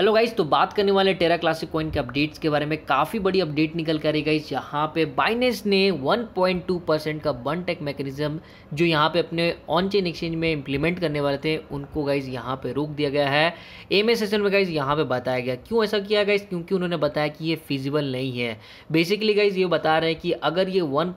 hello guys तो बात करने वाले टेरा क्लासिक कॉइन के अपडेट्स के बारे में काफ़ी बड़ी अपडेट निकल कर रही गाइस यहाँ पे बाइनेस ने 1.2 परसेंट का बन टेक मैकेनिज्म जो यहाँ पे अपने ऑन चेन एक्सचेंज में इंप्लीमेंट करने वाले थे उनको गाइस यहाँ पे रोक दिया गया है एम सेशन में गाइस यहाँ पे बताया गया क्यों ऐसा किया गया क्योंकि उन्होंने बताया कि ये फिजिबल नहीं है बेसिकली गाइज ये बता रहे हैं कि अगर ये वन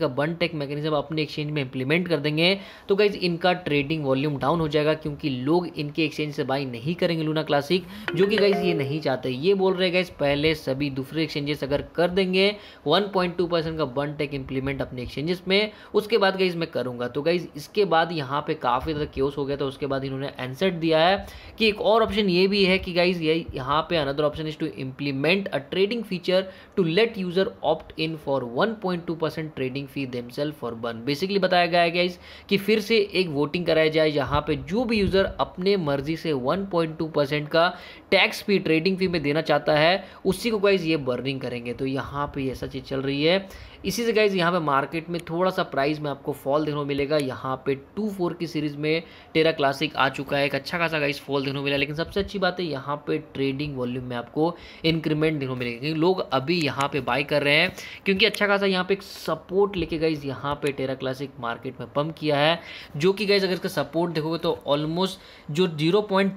का बन टेक मैकेनिज्म अपने एक्सचेंज में इंप्लीमेंट कर देंगे तो गाइज इनका ट्रेडिंग वॉल्यूम डाउन हो जाएगा क्योंकि लोग इनके एक्सचेंज से बाई नहीं करेंगे लूना क्लासिक जो कि गाइस ये नहीं चाहते ये बोल रहे गाइस पहले सभी दूसरे एक्सचेंजेस अगर कर देंगे 1.2 परसेंट का वन टेक इंप्लीमेंट अपने एक्सचेंजेस में उसके बाद गाइस मैं करूंगा तो गाइस इसके बाद यहाँ पे काफ़ी ज़्यादा केस हो गया था उसके बाद इन्होंने आंसर दिया है कि एक और ऑप्शन ये भी है कि गाइज ये यहाँ पे another option is to implement a trading feature to let user opt in for 1.2 percent trading fee themselves for one basically बताया गया है गाइज कि फिर से एक वोटिंग कराया जाए जहाँ पे जो भी यूजर अपने मर्जी से 1.2 परसेंट का टैक्स फी ट्रेडिंग फी में देना चाहता है उसी को गाइज ये बर्निंग करेंगे तो यहाँ पे ऐसा चीज़ चल रही है इसी से गाइज यहाँ पे मार्केट में थोड़ा सा प्राइस में आपको फॉल देखने को मिलेगा यहाँ पे टू फोर की सीरीज़ में टेरा क्लासिक आ चुका है एक अच्छा खासा गाइज फॉल देखने को मिला लेकिन सबसे अच्छी बात है यहाँ पे ट्रेडिंग वॉल्यूम में आपको इंक्रीमेंट देखने को मिलेगा क्योंकि लोग अभी यहाँ पे बाय कर रहे हैं क्योंकि अच्छा खासा यहाँ पे एक सपोर्ट लेके गाइज यहाँ पे टेरा क्लासिक मार्केट में पंप किया है जो कि गाइज अगर इसका सपोर्ट देखोगे तो ऑलमोस्ट जो zero point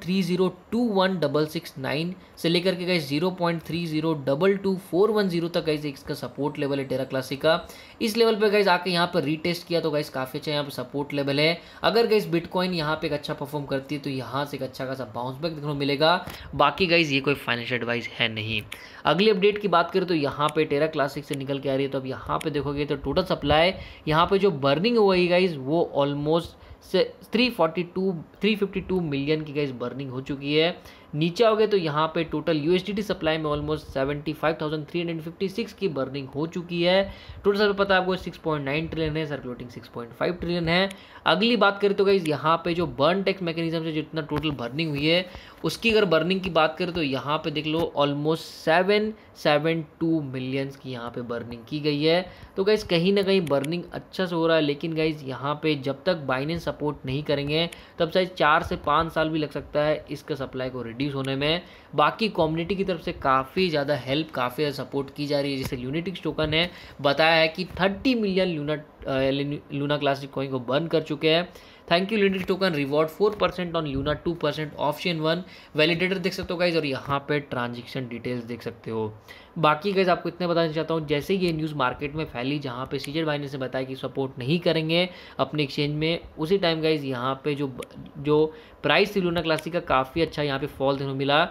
double six nine से लेकर के guys zero point three zero double two four one zero तक गई इसका सपोर्ट लेवल है टेरा क्लासिक का इस लेवल पे गाइज आके यहाँ पर रीटेस्ट किया तो गाइज काफ़ी अच्छा यहाँ पर सपोर्ट लेवल है अगर गाइज बिटकॉइन यहाँ पे एक अच्छा परफॉर्म करती है तो यहाँ से एक अच्छा खासा बाउंस बैक देखने को मिलेगा बाकी गाइज ये कोई फाइनेंशियल एडवाइस है नहीं अगली अपडेट की बात करें तो यहाँ पे टेरा क्लासिक से निकल के आ रही है तो अब यहाँ पे देखोगे तो टोटल सप्लाई यहाँ पे जो बर्निंग हुई गाइज वो ऑलमोस्ट से 342 352 मिलियन की गाइज बर्निंग हो चुकी है नीचे आओगे तो यहाँ पे टोटल यूएसडीटी सप्लाई में almost seventy five thousand three hundred fifty six की बर्निंग हो चुकी है टोटल सर पता है आपको सिक्स पॉइंट नाइन ट्रिलियन है circulating six point five trillion है अगली बात करें तो गाइज यहाँ पे जो बर्न टैक्स मैकेनिज्म से जितना टोटल बर्निंग हुई है उसकी अगर बर्निंग की बात करें तो यहाँ पे देख लो almost seven seven two millions की यहाँ पे बर्निंग की गई है तो गाइज कहीं ना कहीं बर्निंग अच्छा से हो रहा है लेकिन गाइज यहाँ पे जब तक बाइनेंस सपोर्ट नहीं करेंगे तब शायद चार से पाँच साल भी लग सकता है इसका सप्लाई को रिड्यूस प्रोड्यूस होने में बाकी कम्युनिटी की तरफ से काफ़ी ज़्यादा हेल्प काफ़ी ज़्यादा सपोर्ट की जा रही है जैसे यूनिटिक्स टोकन है बताया है कि thirty million Luna Luna classic coin को बर्न कर चुके हैं thank you ladies token reward four percent on Luna two percent option one validator देख सकते हो गाइज और यहाँ पे ट्रांजेक्शन डिटेल्स देख सकते हो बाकी गाइज आपको इतने बताना चाहता हूँ जैसे ये न्यूज़ मार्केट में फैली जहाँ पे सीजर बाइनेंस ने बताया कि सपोर्ट नहीं करेंगे अपने एक्सचेंज में उसी टाइम गाइज यहाँ पे जो जो प्राइस थी लूना क्लासिक का काफ़ी अच्छा यहाँ पे फॉल देखने मिला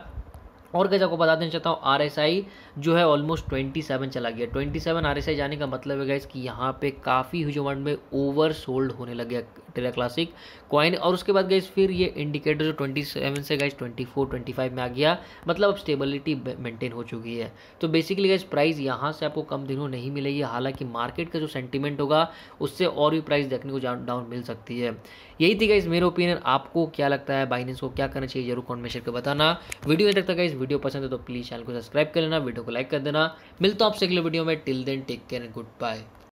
और कैसे आपको बता देना चाहता हूँ आर जो है ऑलमोस्ट ट्वेंटी सेवन चला गया ट्वेंटी सेवन आर जाने का मतलब है कि यहाँ पे काफ़ी ह्यूजमंड में ओवर सोल्ड होने लग गया टेरा क्लासिक कॉइन और उसके बाद गाइस फिर ये इंडिकेटर जो ट्वेंटी सेवन से ट्वेंटी फोर ट्वेंटी फाइव में आ गया मतलब अब स्टेबिलिटी मेंटेन हो चुकी है तो बेसिकली गाइस प्राइस यहाँ से आपको कम दिनों नहीं मिलेगी हालांकि मार्केट का जो सेंटिमेंट होगा उससे और भी प्राइस देखने को डाउन मिल सकती है यही थी गाइस मेरे ओपिनियन आपको क्या लगता है बाइनेंस को क्या करना चाहिए जरूर कॉन्मेशन कर बताना वीडियो में तक गाइस वीडियो पसंद है तो प्लीज़ चैनल को सब्सक्राइब कर लेना वीडियो को लाइक कर देना मिलता हूँ आपसे अगले वीडियो में till then take care and good bye